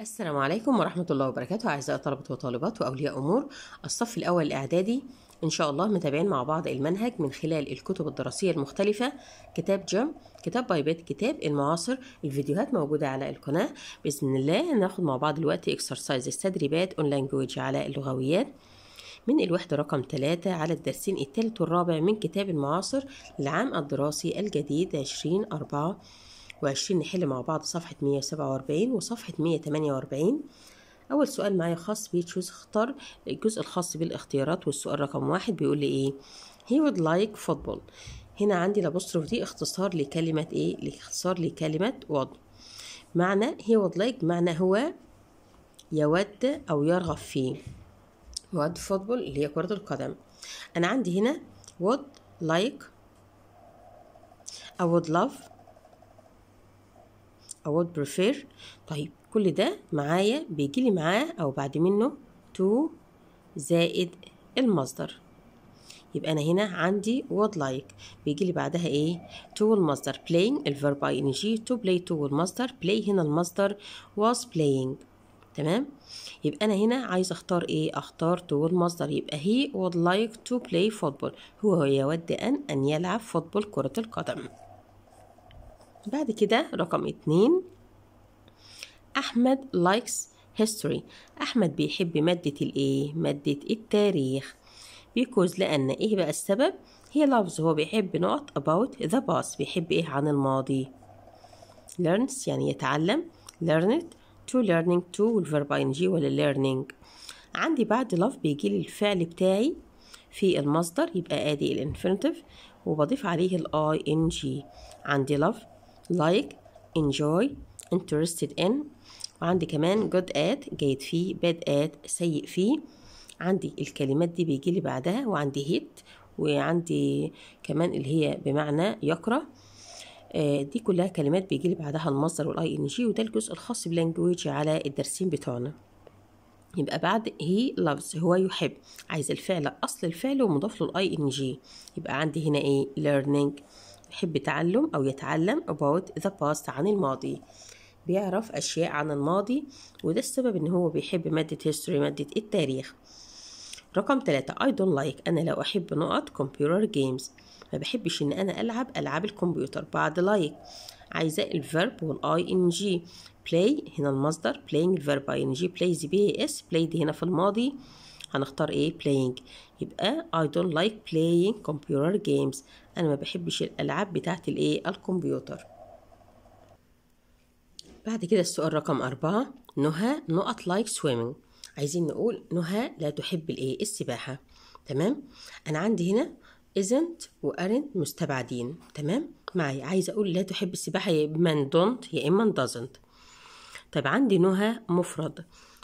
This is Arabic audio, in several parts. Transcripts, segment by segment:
السلام عليكم ورحمة الله وبركاته أعزائي طلبة وطالبات وأولياء أمور الصف الأول الإعدادي إن شاء الله متابعين مع بعض المنهج من خلال الكتب الدراسية المختلفة كتاب جم كتاب بايبات كتاب المعاصر الفيديوهات موجودة على القناة بإذن الله ناخد مع بعض الوقت إكسرسايز التدريبات أون لانجويج على اللغويات من الوحدة رقم 3 على الدرسين الثالث والرابع من كتاب المعاصر للعام الدراسي الجديد عشرين أربعة وعشرين نحل مع بعض صفحة مية وسبعة وأربعين وصفحة مية تمانية وأربعين أول سؤال معايا خاص تشوز اختار الجزء الخاص بالاختيارات والسؤال رقم واحد بيقول لي إيه he would like football هنا عندي لابوستروف دي اختصار لكلمة إيه اختصار لكلمة would معنى he would like معنى هو يود أو يرغب فيه يود فوتبول اللي هي كرة القدم أنا عندي هنا would like أو would love I would prefer طيب كل ده معايا بيجي لي معاه أو بعد منه to زائد المصدر يبقى أنا هنا عندي would like بيجي لي بعدها إيه to المصدر playing الverb ing to play to المصدر play هنا المصدر was playing تمام يبقى انا هنا عايز اختار ايه اختار تو المصدر يبقى هي would like to play football هو يود ان ان يلعب فوتبول كرة القدم بعد كده رقم اتنين أحمد لايكس هيستوري أحمد بيحب مادة الإيه؟ مادة التاريخ بيكوز لأن إيه بقى السبب؟ هي لفظ هو بيحب نقط about the past بيحب إيه عن الماضي learns يعني يتعلم learn it to learning to والverb ing ولا learning عندي بعد لف بيجي لي الفعل بتاعي في المصدر يبقى ادي الانفينيتيف وبضيف عليه ان ing عندي لف like enjoy interested in وعندي كمان good ات جيد فيه bad ات سيء فيه عندي الكلمات دي بيجي لي بعدها وعندي هيت وعندي كمان اللي هي بمعنى يقرأ آه، دي كلها كلمات بيجي لي بعدها المصدر والاي ان جي وده الجزء الخاص باللانجويج على الدرسين بتوعنا يبقى بعد هي loves هو يحب عايز الفعل اصل الفعل ومضاف له الاي ان جي يبقى عندي هنا ايه learning بيحب يتعلم أو يتعلم about the past عن الماضي بيعرف أشياء عن الماضي وده السبب إن هو بيحب مادة history مادة التاريخ رقم ثلاثة I don't like أنا لا أحب نقط computer games ما بحبش إن أنا ألعب ألعاب الكمبيوتر بعد like عايزة الفيرب والاي ان جي play هنا المصدر playing الفيرب اي ان جي plays بي اس played هنا في الماضي هنختار ايه playing يبقى I don't like playing computer games انا ما بحبش الالعاب بتاعه الايه الكمبيوتر بعد كده السؤال رقم أربعة نهى نقط لايك سويمينج عايزين نقول نهى لا تحب الايه السباحة تمام أنا عندي هنا isn't و aren't مستبعدين تمام معايا عايزة أقول لا تحب السباحة يا إما don't يا إما doesn't طب عندي نهى مفرد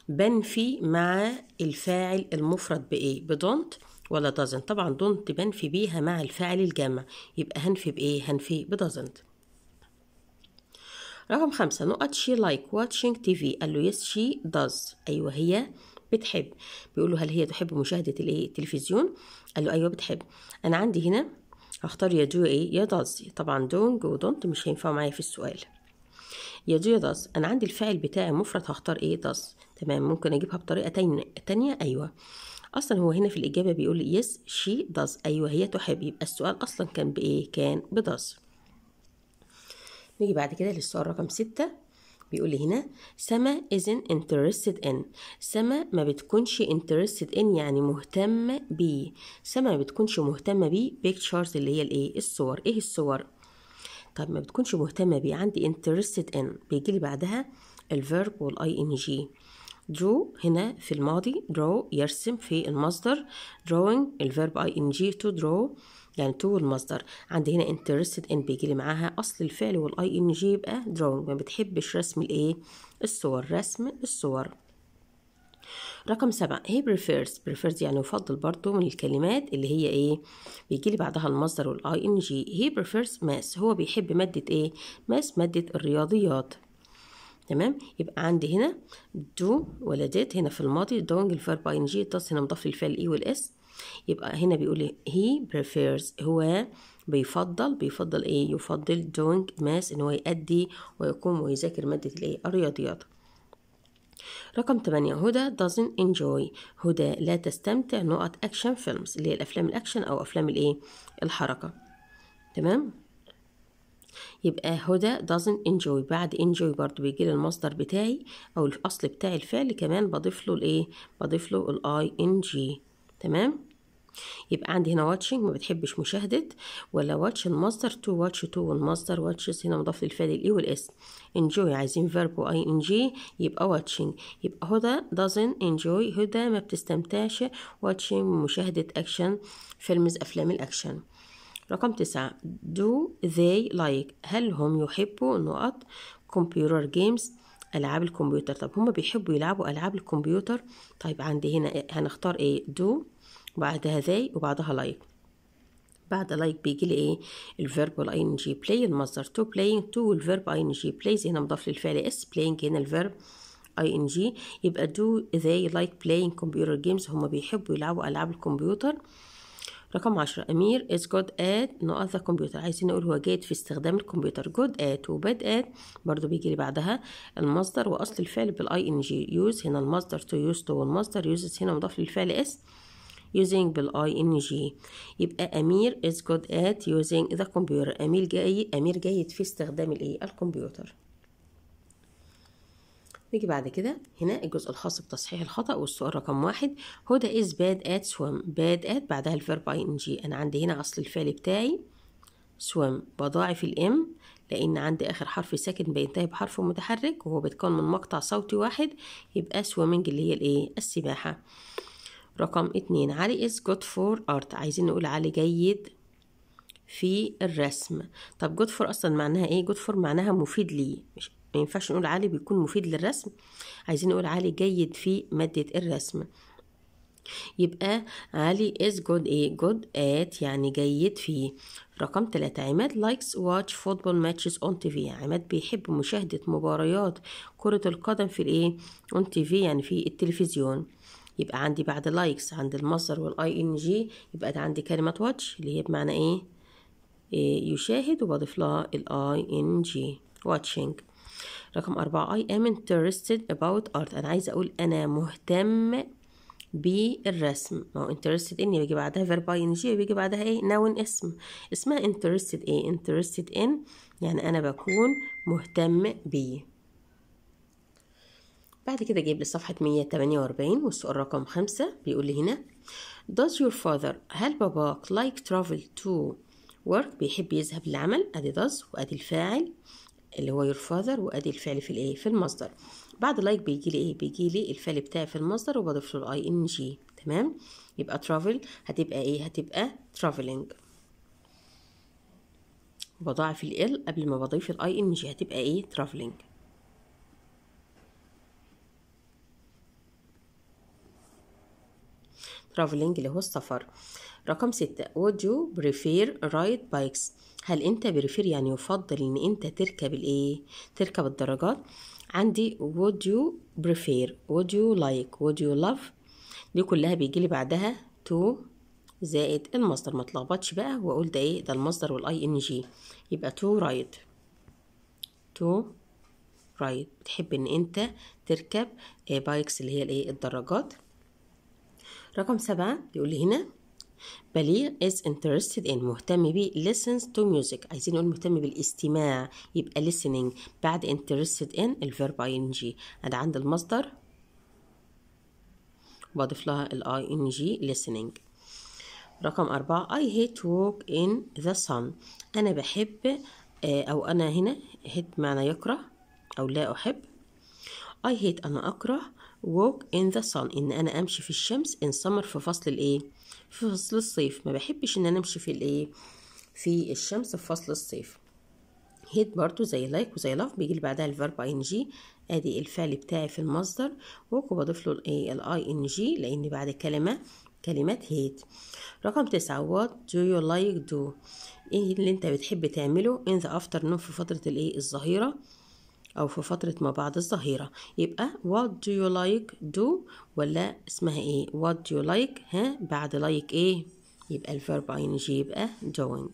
بنفي مع الفاعل المفرد بايه بدونت ولا دازنت طبعا دونت بنفي بيها مع الفاعل الجامع يبقى هنفي بايه هنفي بدازنت رقم خمسة نقط شي لايك واتشينج تي في قال له يس شي داز أيوة هي بتحب بيقول له هل هي تحب مشاهدة الايه التلفزيون قال له أيوة بتحب أنا عندي هنا هختار يا دو ايه يا داز طبعا دونج ودونت مش هينفعوا معايا في السؤال يا دو يا داز أنا عندي الفاعل بتاعي مفرد هختار ايه داز تمام ممكن اجيبها بطريقه تانية, تانية ايوه اصلا هو هنا في الاجابه بيقول لي يس شي داز ايوه هي تحب يبقى السؤال اصلا كان بايه كان بداز نيجي بعد كده للسؤال رقم ستة بيقول لي هنا سما ازن interested in سما ما بتكونش interested in يعني مهتمة بيه سما ما بتكونش مهتمة بيه بيكتشرز اللي هي الايه الصور ايه الصور طب ما بتكونش مهتمة بيه عندي interested in بيجي لي بعدها الفيرب والاي ان جي drew هنا في الماضي draw يرسم في المصدر drawing الفيرب اي ان جي to draw يعني تو المصدر عندي هنا interested in بيجي لي معاها اصل الفعل والاي ان جي يبقى drawing ما بتحبش رسم الايه الصور رسم الصور رقم سبعة هي prefers prefers يعني يفضل برضو من الكلمات اللي هي ايه بيجي لي بعدها المصدر والاي ان جي هي prefers ماس هو بيحب مادة ايه ماس مادة الرياضيات تمام يبقى عندي هنا دو ديت هنا في الماضي دوينج الفيرب اي ان جي تاس هنا مضاف للفعل اي والاس يبقى هنا بيقول لي هي بريفيرز هو بيفضل بيفضل ايه يفضل دوينج ماس ان هو يأدي ويقوم ويذاكر مادة الايه الرياضيات رقم 8 هدى doesn't enjoy هدى لا تستمتع نقط اكشن فيلمز اللي هي الافلام الاكشن او افلام الايه الحركه تمام يبقى هدى doesn't enjoy بعد enjoy برضو بيجي المصدر بتاعي او الاصل بتاع الفعل كمان بضيف له الايه بضيف له الاي ان جي تمام يبقى عندي هنا watching ما بتحبش مشاهدة ولا watch المصدر to watch to والمصدر watches هنا مضاف للفعل الاي والاس enjoy عايزين verb و ing يبقى watching يبقى هدى doesn't enjoy هدى ما بتستمتعش watching مشاهدة action فيلمز أفلام الأكشن رقم تسعة do they like هل هم يحبوا نقط computer games ألعاب الكمبيوتر طب هم بيحبوا يلعبوا ألعاب الكمبيوتر طيب عندي هنا هنختار ايه do وبعدها they وبعدها like بعد لايك like بيجي لي ايه الفيرب والاي ان جي بلاي المصدر تو بلاي تو والفيرب اي ان جي بلايز هنا مضاف للفعل اس بلاينج هنا الفيرب اي ان جي يبقى دو ذي لايك بلاينج كمبيوتر جيمز هما بيحبوا يلعبوا العاب الكمبيوتر رقم عشرة أمير is good at نقطة الكمبيوتر عايزين نقول هو جيد في استخدام الكمبيوتر good at و bad at برضو بيجي لي بعدها المصدر وأصل الفعل بال ing use هنا المصدر to use to والمصدر uses هنا مضاف للفعل is using بال ing يبقى أمير is good at using the computer أمير جيد أمير جيد في استخدام الايه الكمبيوتر نيجي بعد كده هنا الجزء الخاص بتصحيح الخطأ والسؤال رقم واحد هدى از باد ات سويم باد ات بعدها الفيرب اي ان جي أنا عندي هنا أصل الفعل بتاعي سويم بضاعف الام لأن عندي آخر حرف ساكن بينتهي طيب بحرف متحرك وهو بيتكون من مقطع صوتي واحد يبقى سويمنج اللي هي الإيه السباحة رقم اتنين علي از جود فور ارت عايزين نقول علي جيد في الرسم طب جود فور اصلا معناها ايه جود فور معناها مفيد لي مش ما ينفعش نقول عالي بيكون مفيد للرسم عايزين نقول عالي جيد في مادة الرسم يبقى علي is good ايه good at يعني جيد فيه رقم تلاتة عماد likes watch football matches on TV عماد بيحب مشاهدة مباريات كرة القدم في الايه on TV يعني في التلفزيون يبقى عندي بعد لايكس عند المصدر والاي ان جي يبقى ده عندي كلمة واتش اللي هي بمعنى ايه, إيه يشاهد وبضيف لها الاي ان جي watching رقم أربعة I am interested about art أنا عايزة أقول أنا مهتم بالرسم ما هو interested in بيجي بعدها verb ing بيجي بعدها ايه noun اسم اسمها interested ايه interested in يعني أنا بكون مهتم بيه بعد كده جايب لي صفحة 148 والسؤال رقم خمسة بيقول لي هنا Does your father هل باباك like travel to work بيحب يذهب للعمل أدي does وأدي الفاعل اللي هو يور فاذر وادي الفعل في الايه في المصدر بعد لايك like بيجي لي ايه بيجي لي الفعل بتاعي في المصدر وبضيف له الاي ان جي تمام يبقى ترافل هتبقى ايه هتبقى ترافلنج بضاعف ال قبل ما بضيف الاي ان جي هتبقى ايه ترافلنج ترافلنج اللي هو السفر رقم ستة would you prefer ride bikes هل انت بريفير يعني يفضل ان انت تركب الايه تركب الدراجات عندي would you prefer would you like would you love دي كلها بيجي لي بعدها to زائد المصدر ما تلخبطش بقى واقول ده ايه ده المصدر والاي ان جي يبقى to ride to ride بتحب ان انت تركب بايكس آه، اللي هي الايه الدراجات رقم سبعة يقول لي هنا بليغ is interested in مهتم بي listens to music عايزين نقول مهتم بالاستماع يبقى listening بعد interested in الفيرب ing أنا عند المصدر بضيف لها ال ing listening رقم أربعة I hate walk in the sun أنا بحب آه، أو أنا هنا hate معنى يكره أو لا أحب I hate أنا أكره walk in the sun إن أنا أمشي في الشمس in summer في فصل الإيه؟ في فصل الصيف ما بحبش إن أنا أمشي في الإيه؟ في الشمس في فصل الصيف هيت برضو زي لايك like وزي لاف بيجي اللي بعدها الفيرب ان جي ادي الفعل بتاعي في المصدر وك وبضيف له الاي الاي ان جي لان بعد كلمه كلمات هيت رقم تسعة وات do you like do ايه اللي انت بتحب تعمله in the afternoon في فترة الايه الظهيرة أو في فترة ما بعد الظهيرة يبقى what do you like do ولا اسمها ايه what do you like ها بعد like ايه يبقى عين جي يبقى doing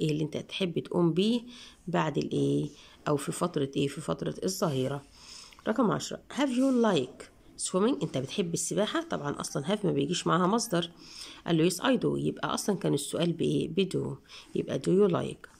ايه اللي انت تحب تقوم بيه بعد الايه او في فترة ايه في فترة الظهيرة رقم عشرة have you like swimming انت بتحب السباحة طبعا اصلا have ما بيجيش معاها مصدر قال له yes I do يبقى اصلا كان السؤال بايه بدو يبقى do you like